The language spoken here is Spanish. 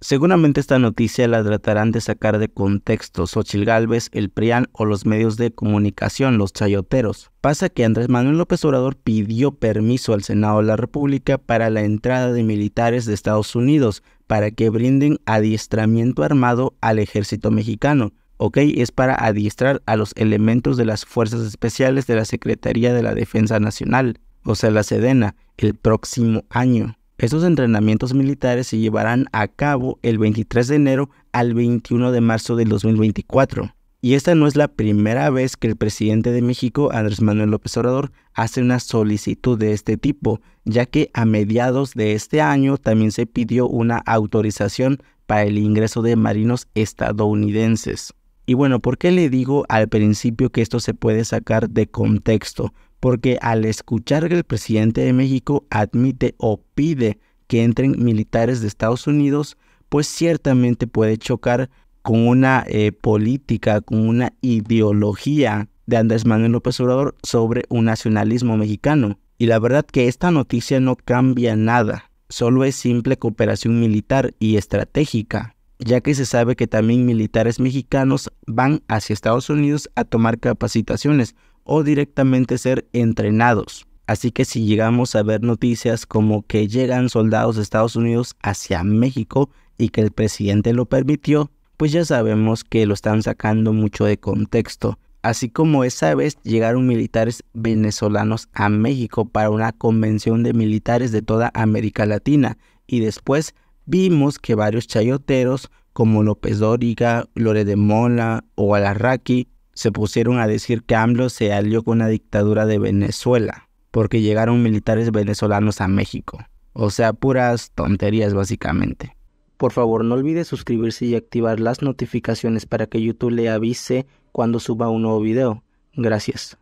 Seguramente esta noticia la tratarán de sacar de contexto Xochil Gálvez, el PRIAN o los medios de comunicación, los chayoteros. Pasa que Andrés Manuel López Obrador pidió permiso al Senado de la República para la entrada de militares de Estados Unidos para que brinden adiestramiento armado al ejército mexicano. Ok, es para adiestrar a los elementos de las fuerzas especiales de la Secretaría de la Defensa Nacional, o sea, la Sedena, el próximo año. Estos entrenamientos militares se llevarán a cabo el 23 de enero al 21 de marzo del 2024. Y esta no es la primera vez que el presidente de México, Andrés Manuel López Obrador, hace una solicitud de este tipo, ya que a mediados de este año también se pidió una autorización para el ingreso de marinos estadounidenses. Y bueno, ¿por qué le digo al principio que esto se puede sacar de contexto? porque al escuchar que el presidente de México admite o pide que entren militares de Estados Unidos, pues ciertamente puede chocar con una eh, política, con una ideología de Andrés Manuel López Obrador sobre un nacionalismo mexicano. Y la verdad que esta noticia no cambia nada, solo es simple cooperación militar y estratégica, ya que se sabe que también militares mexicanos van hacia Estados Unidos a tomar capacitaciones, o directamente ser entrenados. Así que si llegamos a ver noticias como que llegan soldados de Estados Unidos hacia México y que el presidente lo permitió, pues ya sabemos que lo están sacando mucho de contexto. Así como esa vez llegaron militares venezolanos a México para una convención de militares de toda América Latina y después vimos que varios chayoteros como López Dóriga, Lore de Mola o Alarraqui se pusieron a decir que AMLO se alió con la dictadura de Venezuela, porque llegaron militares venezolanos a México. O sea, puras tonterías básicamente. Por favor, no olvide suscribirse y activar las notificaciones para que YouTube le avise cuando suba un nuevo video. Gracias.